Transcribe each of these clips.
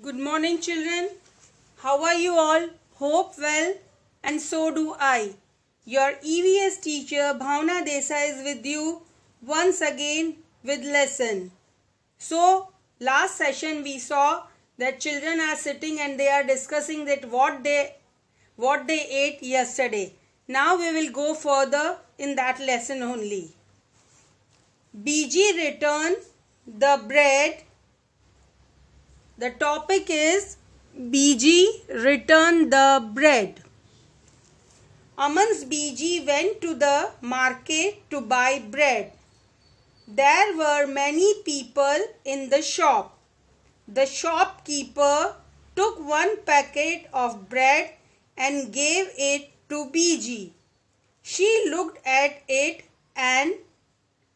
Good morning children. How are you all? Hope well and so do I. Your EVS teacher Bhavna Desa is with you once again with lesson. So last session we saw that children are sitting and they are discussing that what they what they ate yesterday. Now we will go further in that lesson only. BG returned the bread the topic is BG return the bread. Aman's BG went to the market to buy bread. There were many people in the shop. The shopkeeper took one packet of bread and gave it to BG. She looked at it and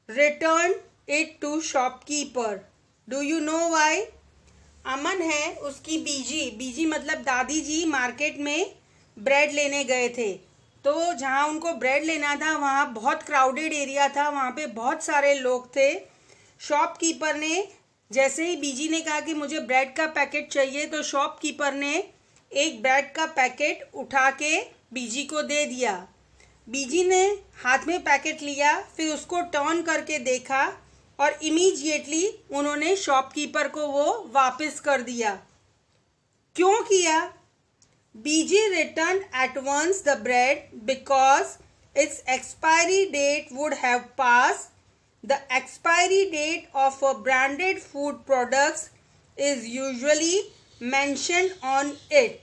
returned it to shopkeeper. Do you know why? अमन है उसकी बीजी बीजी मतलब दादी जी market में bread लेने गए थे तो जहाँ उनको ब्रेड लेना था वहाँ बहुत क्राउडेड एरिया था वहाँ पे बहुत सारे लोग थे शॉपकीपर ने जैसे ही बीजी ने कहा कि मुझे ब्रेड का पैकेट चाहिए तो शॉपकीपर ने एक ब्रेड का पैकेट उठा के बीजी को दे दिया बीजी ने हाथ में पैकेट लिया फिर उसको टर्न करके देखा और इमीजिएटली उन्होंने शॉपकीपर को वो वापस कर दिया क्यों किया बीजी return at once the bread because its expiry date would have pass the expiry date of a branded food products is usually mention on it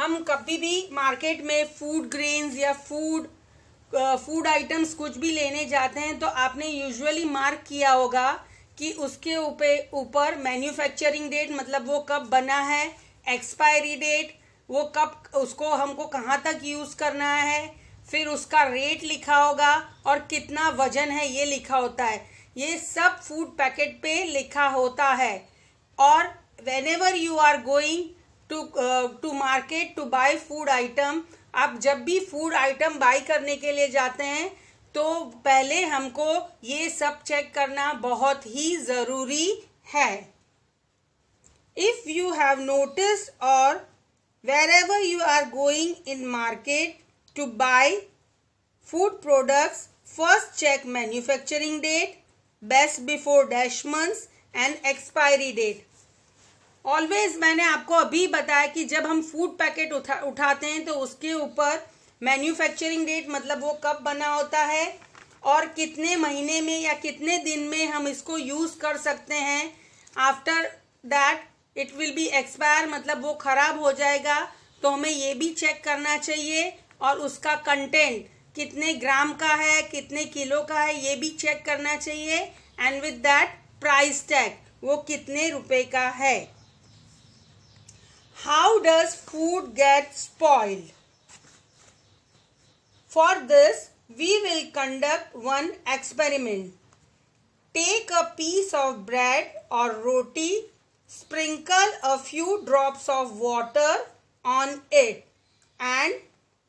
हम कभी भी मार्केट में फूड ग्रेन्स या फूड फूड आइटम्स कुछ भी लेने जाते हैं तो आपने यूजुअली मार्क किया होगा कि उसके ऊपर ऊपर मैन्युफैक्चरिंग डेट मतलब वो कब बना है एक्सपायरी डेट वो कब उसको हमको कहाँ तक यूज़ करना है फिर उसका रेट लिखा होगा और कितना वजन है ये लिखा होता है ये सब फूड पैकेट पे लिखा होता है और whenever you are going to to market to buy food item आप जब भी फूड आइटम बाई करने के लिए जाते हैं तो पहले हमको ये सब चेक करना बहुत ही ज़रूरी है इफ़ यू हैव नोटिस और wherever you are going in market to buy food products first check manufacturing date best before dash months and expiry date always मैंने आपको अभी बताया कि जब हम फूड पैकेट उठा उठाते हैं तो उसके ऊपर मैन्युफैक्चरिंग डेट मतलब वो कब बना होता है और कितने महीने में या कितने दिन में हम इसको यूज़ कर सकते हैं after that it will be expire मतलब वो ख़राब हो जाएगा तो हमें ये भी चेक करना चाहिए और उसका कंटेंट कितने ग्राम का है कितने किलो का है ये भी चेक करना चाहिए and with that price tag वो कितने रुपए का है How does food get spoiled? For this, we will conduct one experiment. Take a piece of bread or roti, sprinkle a few drops of water on it and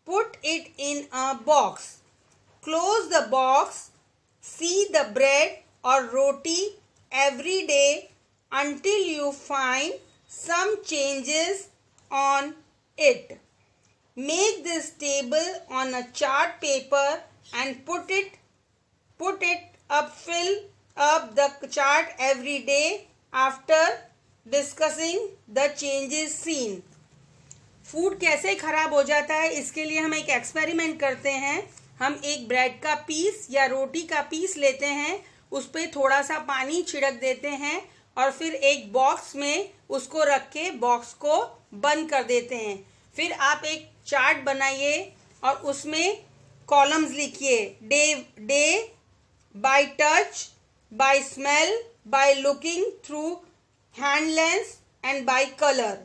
put it in a box. Close the box, see the bread or roti every day until you find some changes on it. Make this table on a chart paper and put it put it up fill up the chart every day after discussing the changes seen. Food कैसे खराब हो जाता है इसके लिए हम एक experiment करते हैं हम एक ब्रेड का पीस या रोटी का पीस लेते हैं उस पर थोड़ा सा पानी छिड़क देते हैं और फिर एक बॉक्स में उसको रख के बॉक्स को बंद कर देते हैं फिर आप एक चार्ट बनाइए और उसमें कॉलम्स लिखिए day day by touch by smell by looking through hand lens and by colour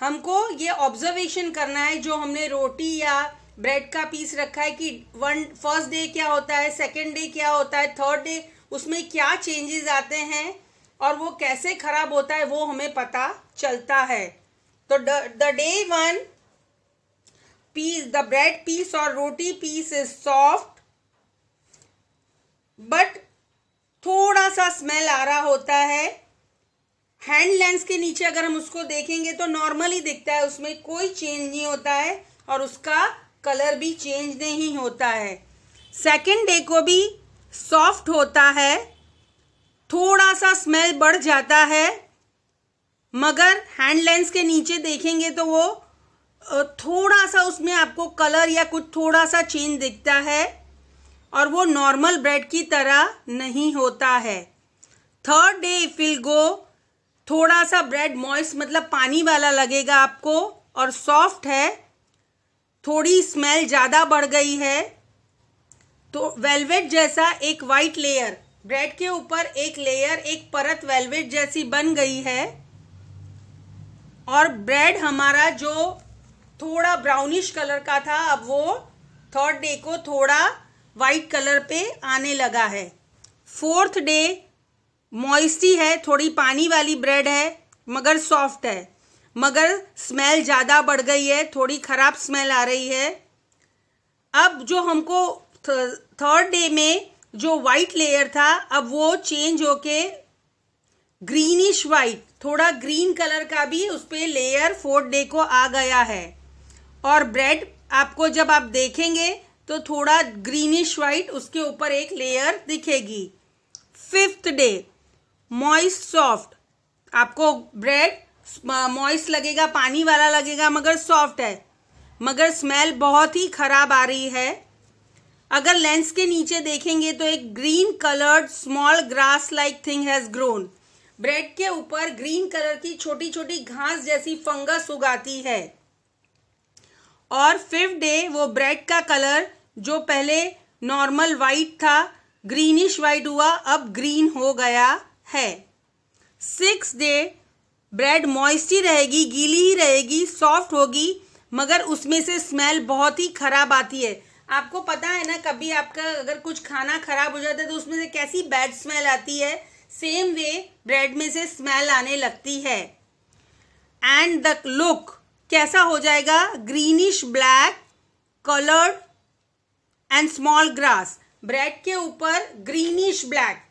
हमको ये ऑब्जर्वेशन करना है जो हमने रोटी या ब्रेड का पीस रखा है कि वन फर्स्ट डे क्या होता है सेकेंड डे क्या होता है थर्ड डे उसमें क्या चेंजेस आते हैं और वो कैसे खराब होता है वो हमें पता चलता है तो the day one piece the bread piece और रोटी पीस इज सॉफ्ट बट थोड़ा सा स्मेल आ रहा होता है हैंड लेंस के नीचे अगर हम उसको देखेंगे तो नॉर्मली दिखता है उसमें कोई चेंज नहीं होता है और उसका कलर भी चेंज नहीं होता है सेकेंड डे को भी सॉफ्ट होता है थोड़ा सा स्मेल बढ़ जाता है मगर हैंड लेंस के नीचे देखेंगे तो वो थोड़ा सा उसमें आपको कलर या कुछ थोड़ा सा चेंज दिखता है और वो नॉर्मल ब्रेड की तरह नहीं होता है third day if will go थोड़ा सा ब्रेड मॉइस्ट मतलब पानी वाला लगेगा आपको और सॉफ्ट है थोड़ी स्मेल ज़्यादा बढ़ गई है तो वेलवेट जैसा एक वाइट लेयर ब्रेड के ऊपर एक लेयर एक परत वेलवेट जैसी बन गई है और ब्रेड हमारा जो थोड़ा ब्राउनिश कलर का था अब वो थर्ड डे को थोड़ा वाइट कलर पे आने लगा है फोर्थ डे मॉइस्टी है थोड़ी पानी वाली ब्रेड है मगर सॉफ्ट है मगर स्मेल ज़्यादा बढ़ गई है थोड़ी ख़राब स्मेल आ रही है अब जो हमको थर्ड डे में जो वाइट लेयर था अब वो चेंज होके ग्रीनिश वाइट थोड़ा ग्रीन कलर का भी उस पर लेयर फोर्थ डे को आ गया है और ब्रेड आपको जब आप देखेंगे तो थोड़ा ग्रीनिश वाइट उसके ऊपर एक लेयर दिखेगी फिफ्थ डे मॉइस्ट सॉफ्ट आपको ब्रेड मॉइस्ट लगेगा पानी वाला लगेगा मगर सॉफ्ट है मगर स्मेल बहुत ही खराब आ रही है अगर लेंस के नीचे देखेंगे तो एक green coloured small grass like thing has grown bread के ऊपर ग्रीन कलर की छोटी छोटी घास जैसी फंगस उगाती है और फिफ्थ डे वो ब्रेड का कलर जो पहले नॉर्मल वाइट था ग्रीनिश वाइट हुआ अब ग्रीन हो गया है सिक्स डे ब्रेड मॉइस्टी रहेगी गीली ही रहेगी सॉफ्ट होगी मगर उसमें से स्मेल बहुत ही खराब आती है आपको पता है ना कभी आपका अगर कुछ खाना खराब हो जाता है तो उसमें से कैसी बैड स्मेल आती है सेम वे ब्रेड में से स्मेल आने लगती है एंड द लुक कैसा हो जाएगा greenish black coloured and small grass bread के ऊपर ग्रीनिश ब्लैक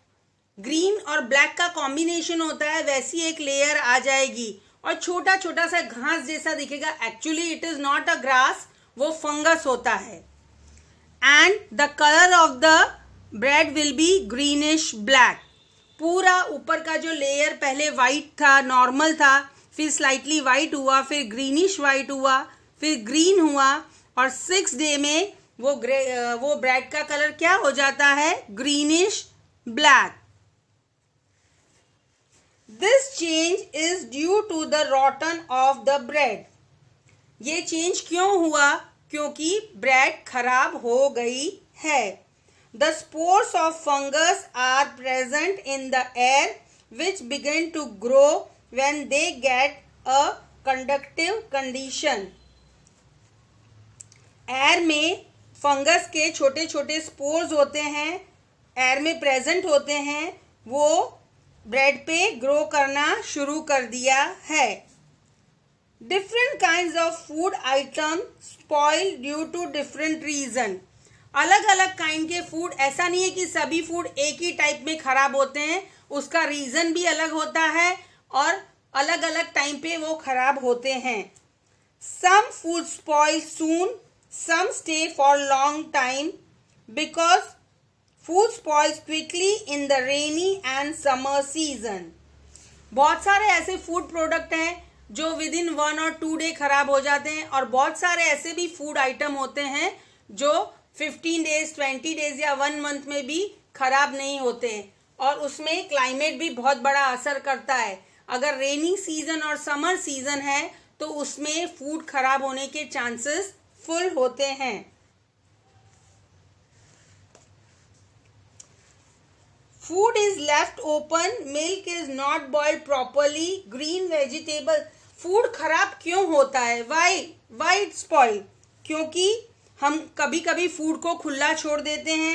ग्रीन और ब्लैक का कॉम्बिनेशन होता है वैसी एक लेयर आ जाएगी और छोटा छोटा सा घास जैसा दिखेगा actually it is not a grass वो फंगस होता है and the colour of the bread will be greenish black पूरा ऊपर का जो लेयर पहले वाइट था नॉर्मल था फिर स्लाइटली वाइट हुआ फिर ग्रीनिश वाइट हुआ फिर ग्रीन हुआ और सिक्स डे में वो ग्रे वो ब्रेड का कलर क्या हो जाता है greenish black this change is due to the rotten of the bread ये चेंज क्यों हुआ क्योंकि ब्रेड खराब हो गई है the spores of fungus are present in the air which begin to grow when they get a conductive condition air में fungus के छोटे छोटे स्पोर्स होते हैं एयर में प्रेजेंट होते हैं वो ब्रेड पे ग्रो करना शुरू कर दिया है different kind of food item spoil due to different reason अलग अलग काइंड के फूड ऐसा नहीं है कि सभी फूड एक ही टाइप में खराब होते हैं उसका रीज़न भी अलग होता है और अलग अलग टाइम पे वो खराब होते हैं some food spoil soon some stay for long time because food spoils quickly in the rainy and summer season बहुत सारे ऐसे फूड प्रोडक्ट हैं जो विद इन वन और टू डे खराब हो जाते हैं और बहुत सारे ऐसे भी फूड आइटम होते हैं जो फिफ्टीन डेज ट्वेंटी डेज या वन मंथ में भी खराब नहीं होते और उसमें क्लाइमेट भी बहुत बड़ा असर करता है अगर रेनी सीजन और समर सीजन है तो उसमें फूड खराब होने के चांसेस फुल होते हैं food is left open milk is not boiled properly green vegetable food खराब क्यों होता है वाई वाई इट स्पॉइल क्योंकि हम कभी कभी फूड को खुला छोड़ देते हैं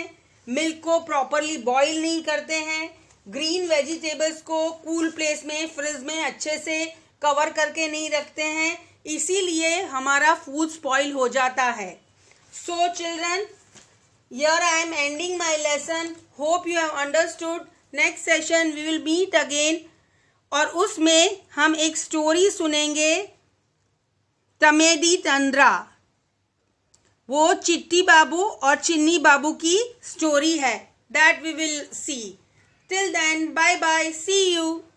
मिल्क को प्रॉपरली बॉईल नहीं करते हैं ग्रीन वेजिटेबल्स को कूल प्लेस में फ्रिज में अच्छे से कवर करके नहीं रखते हैं इसीलिए हमारा फूड स्पॉइल हो जाता है सो चिल्ड्रन यर I am ending my lesson hope you have understood next session we will meet again और उसमें हम एक स्टोरी सुनेंगे तमेडी तंद्रा वो चिट्टी बाबू और चिन्नी बाबू की स्टोरी है that we will see till then bye bye see you